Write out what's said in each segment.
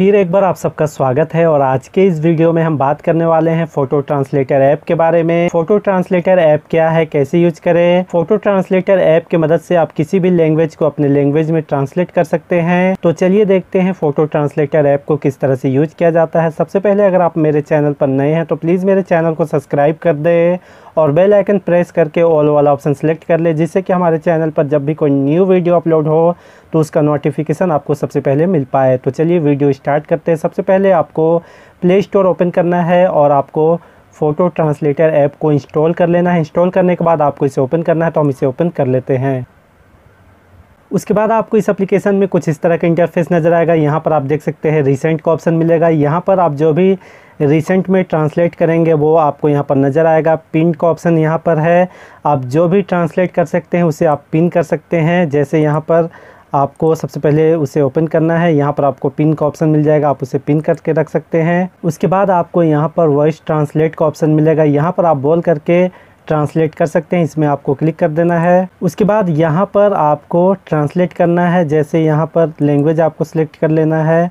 फिर एक बार आप सबका स्वागत है और आज के इस वीडियो में हम बात करने वाले हैं फोटो ट्रांसलेटर ऐप के बारे में फोटो ट्रांसलेटर ऐप क्या है कैसे यूज करें फोटो ट्रांसलेटर ऐप की मदद से आप किसी भी लैंग्वेज को अपने लैंग्वेज में ट्रांसलेट कर सकते हैं तो चलिए देखते हैं फोटो ट्रांसलेटर ऐप को किस तरह से यूज किया जाता है सबसे पहले अगर आप मेरे चैनल पर नए हैं तो प्लीज़ मेरे चैनल को सब्सक्राइब कर दे और बेल आइकन प्रेस करके ऑल वाला ऑप्शन सेलेक्ट कर ले जिससे कि हमारे चैनल पर जब भी कोई न्यू वीडियो अपलोड हो तो उसका नोटिफिकेशन आपको सबसे पहले मिल पाए तो चलिए वीडियो स्टार्ट करते हैं सबसे पहले आपको प्ले स्टोर ओपन करना है और आपको फ़ोटो ट्रांसलेटर ऐप को इंस्टॉल कर लेना है इंस्टॉल करने के बाद आपको इसे ओपन करना है तो हम इसे ओपन कर लेते हैं उसके बाद आपको इस एप्लीकेशन में कुछ इस तरह का इंटरफेस नज़र आएगा यहाँ पर आप देख सकते हैं रिसेंट का ऑप्शन मिलेगा यहाँ पर आप जो भी रिसेंट में ट्रांसलेट करेंगे वो आपको यहाँ पर नज़र आएगा पिन का ऑप्शन यहाँ पर है आप जो भी ट्रांसलेट कर सकते हैं उसे आप पिन कर सकते हैं जैसे यहाँ पर आपको सबसे पहले उसे ओपन करना है यहाँ पर आपको पिन का ऑप्शन मिल जाएगा आप उसे पिन करके रख सकते हैं उसके बाद आपको यहाँ पर वॉइस ट्रांसलेट का ऑप्शन मिलेगा यहाँ पर आप बोल करके ट्रांसलेट कर सकते हैं इसमें आपको क्लिक कर देना है उसके बाद यहाँ पर आपको ट्रांसलेट करना है जैसे यहाँ पर लैंग्वेज आपको सिलेक्ट कर लेना है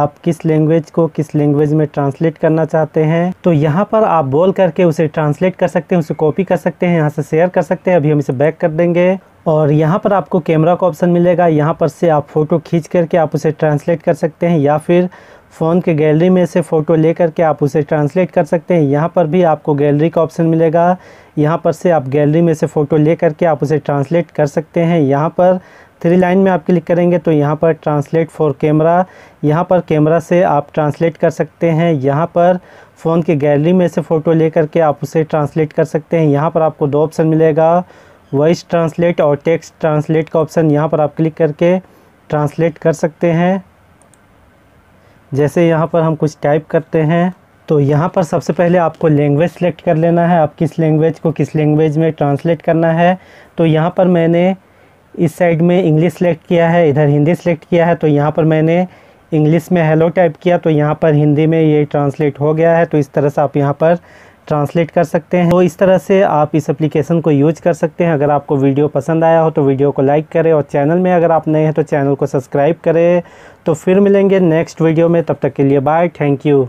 आप किस लैंग्वेज को किस लैंग्वेज में ट्रांसलेट करना चाहते हैं तो यहाँ पर आप बोल करके उसे ट्रांसलेट कर सकते हैं उसे कॉपी कर सकते हैं यहाँ से शेयर कर सकते हैं अभी हम इसे बैक कर देंगे और यहाँ पर आपको कैमरा का ऑप्शन मिलेगा यहाँ पर से आप फ़ोटो खींच करके आप उसे ट्रांसलेट कर सकते हैं या फिर फ़ोन के गैलरी में से फ़ोटो लेकर के आप उसे ट्रांसलेट कर सकते हैं यहाँ पर भी आपको गैलरी का ऑप्शन मिलेगा यहाँ पर से आप गैलरी में से फ़ोटो ले करके आप उसे ट्रांसलेट कर सकते हैं यहाँ पर थ्री लाइन में आप क्लिक करेंगे तो यहाँ पर ट्रांसलेट फॉर कैमरा यहाँ पर कैमरा से आप ट्रांसलेट कर सकते हैं यहाँ पर फ़ोन के गैलरी में से फ़ोटो ले करके आप उसे ट्रांसलेट कर सकते हैं यहाँ पर आपको दो ऑप्शन मिलेगा वॉइस ट्रांसलेट और टेक्स्ट ट्रांसलेट का ऑप्शन यहाँ पर आप क्लिक करके ट्रांसलेट कर सकते हैं जैसे यहाँ पर हम कुछ टाइप करते हैं तो यहाँ पर सबसे पहले आपको लैंग्वेज सेलेक्ट कर लेना है आप किस लैंग्वेज को किस लैंग्वेज में ट्रांसलेट करना है तो यहाँ पर मैंने इस साइड में इंग्लिश सेलेक्ट किया है इधर हिंदी सेलेक्ट किया है तो यहाँ पर मैंने इंग्लिश में हेलो टाइप किया तो यहाँ पर हिंदी में ये ट्रांसलेट हो गया है तो इस तरह से आप यहाँ पर ट्रांसलेट कर सकते हैं तो इस तरह से आप इस एप्लीकेशन को यूज कर सकते हैं अगर आपको वीडियो पसंद आया हो तो वीडियो को लाइक करें और चैनल में अगर आप नए हैं तो चैनल को सब्सक्राइब करें तो फिर मिलेंगे नेक्स्ट वीडियो में तब तक के लिए बाय थैंक यू